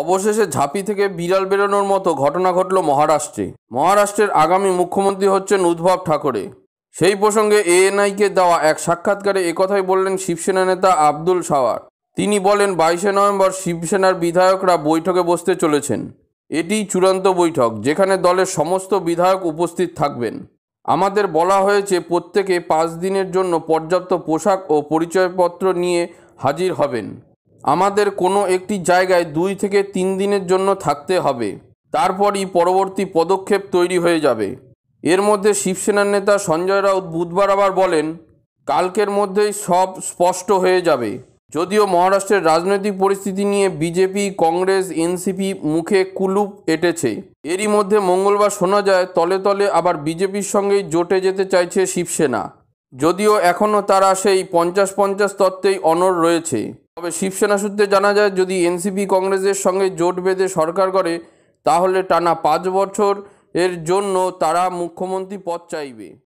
অবশেষে ঝাঁপি থেকে বিড়াল বেরোনোর মতো ঘটনা ঘটল মহারাষ্ট্রে মহারাষ্ট্রের আগামী মুখ্যমন্ত্রী হচ্ছেন উদ্ভব ঠাকরে সেই প্রসঙ্গে এএনআইকে দেওয়া এক সাক্ষাৎকারে একথাই বললেন শিবসেনা নেতা আব্দুল সাওয়ার তিনি বলেন বাইশে নভেম্বর শিবসেনার বিধায়করা বৈঠকে বসতে চলেছেন এটি চূড়ান্ত বৈঠক যেখানে দলের সমস্ত বিধায়ক উপস্থিত থাকবেন আমাদের বলা হয়েছে প্রত্যেকে পাঁচ দিনের জন্য পর্যাপ্ত পোশাক ও পরিচয়পত্র নিয়ে হাজির হবেন আমাদের কোনো একটি জায়গায় দুই থেকে তিন দিনের জন্য থাকতে হবে তারপরই পরবর্তী পদক্ষেপ তৈরি হয়ে যাবে এর মধ্যে শিবসেনার নেতা সঞ্জয় রাউত বুধবার আবার বলেন কালকের মধ্যেই সব স্পষ্ট হয়ে যাবে যদিও মহারাষ্ট্রের রাজনৈতিক পরিস্থিতি নিয়ে বিজেপি কংগ্রেস এনসিপি মুখে কুলুপ এটেছে এরই মধ্যে মঙ্গলবার শোনা যায় তলে তলে আবার বিজেপির সঙ্গেই জোটে যেতে চাইছে শিবসেনা যদিও এখনও তারা সেই পঞ্চাশ পঞ্চাশ তত্ত্বেই অনর রয়েছে তবে শিবসেনা সূত্রে জানা যায় যদি এনসিপি কংগ্রেসের সঙ্গে জোট বেঁধে সরকার করে তাহলে টানা পাঁচ বছর এর জন্য তারা মুখ্যমন্ত্রী পদ চাইবে